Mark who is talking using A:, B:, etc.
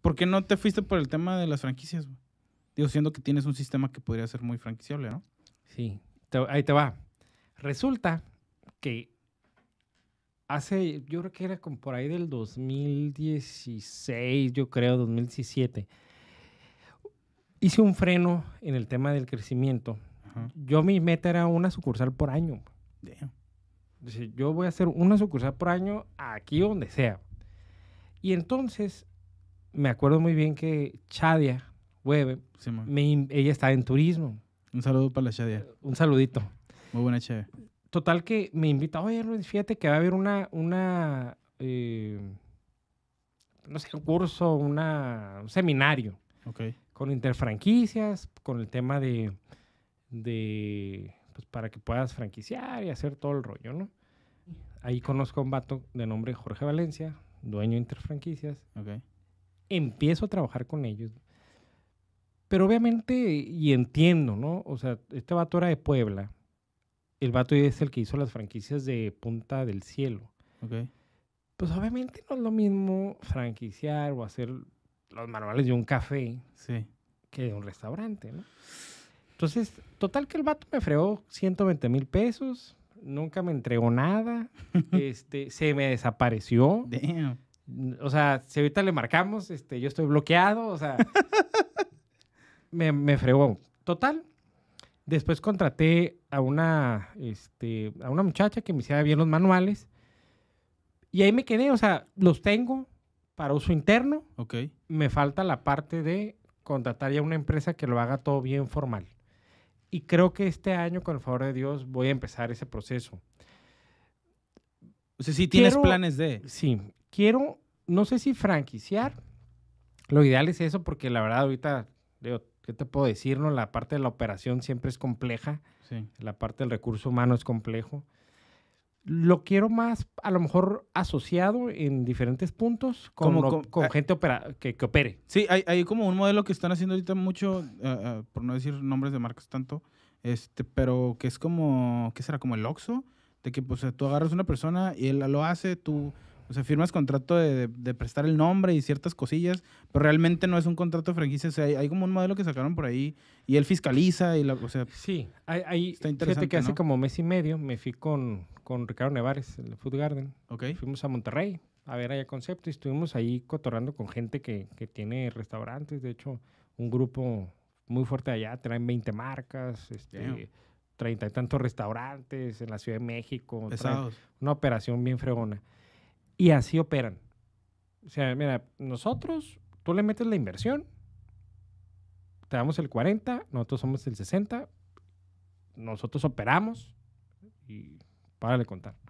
A: ¿Por qué no te fuiste por el tema de las franquicias? Digo, siendo que tienes un sistema que podría ser muy franquiciable, ¿no? Sí, ahí te va. Resulta que
B: hace, yo creo que era como por ahí del 2016, yo creo, 2017, hice un freno en el tema del crecimiento. Yo mi meta era una sucursal por año. Yo voy a hacer una sucursal por año aquí donde sea. Y entonces me acuerdo muy bien que Chadia hueve, ella está en turismo. Un saludo para la Chadia. Eh, un saludito. Muy buena Chadia. Total que me invita, oye Luis, fíjate que va a haber una, una eh, no sé, un curso, una, un seminario. Ok. Con interfranquicias, con el tema de, de, pues para que puedas franquiciar y hacer todo el rollo, ¿no? Ahí conozco a un vato de nombre Jorge Valencia, dueño de interfranquicias. ok empiezo a trabajar con ellos. Pero obviamente, y entiendo, ¿no? O sea, este vato era de Puebla. El vato es el que hizo las franquicias de Punta del Cielo. Ok. Pues obviamente no es lo mismo franquiciar o hacer los manuales de un café que de un restaurante, ¿no? Entonces, total que el vato me fregó 120 mil pesos, nunca me entregó nada, este, se me desapareció. Damn o sea, si ahorita le marcamos, este, yo estoy bloqueado, o sea, me, me, fregó. Total. Después contraté a una, este, a una muchacha que me hiciera bien los manuales. Y ahí me quedé, o sea, los tengo para uso interno. Ok. Me falta la parte de contratar ya una empresa que lo haga todo bien formal. Y creo que este año, con el favor de Dios, voy a empezar ese proceso.
A: O sea, sí tienes planes de. Sí,
B: quiero, no sé si franquiciar, lo ideal es eso porque la verdad ahorita, digo, ¿qué te puedo decir? No? La parte de la operación siempre es compleja, la parte del recurso humano es complejo. Lo quiero
A: más, a lo mejor, asociado en diferentes puntos con, como, con, ah, gente que, opere. Sí, hay, hay, como un modelo que están haciendo ahorita mucho, eh, eh, por no decir nombres de marcas tanto, este, pero que es como, ¿qué será? Como el oxo, de que pues, tú agarras una persona y él lo hace, tú o sea, firmas contrato de, de, prestar el nombre y ciertas cosillas, pero realmente no es un contrato de franquicia. O sea, hay, como un modelo que sacaron por ahí y él fiscaliza y la, o sea... Sí, hay, está interesante, fíjate que hace como mes y medio me fui con, con Ricardo Nevares,
B: el Food Garden. Okay. Fuimos a Monterrey a ver allá concepto y estuvimos ahí cotorrando con gente que, que tiene restaurantes. De hecho, un grupo muy fuerte allá, traen 20 marcas, este, treinta y tantos restaurantes en la Ciudad de México. Una operación bien fregona. Y así operan. O sea, mira, nosotros, tú le metes la inversión, te damos el 40, nosotros somos el 60, nosotros operamos y párale contar.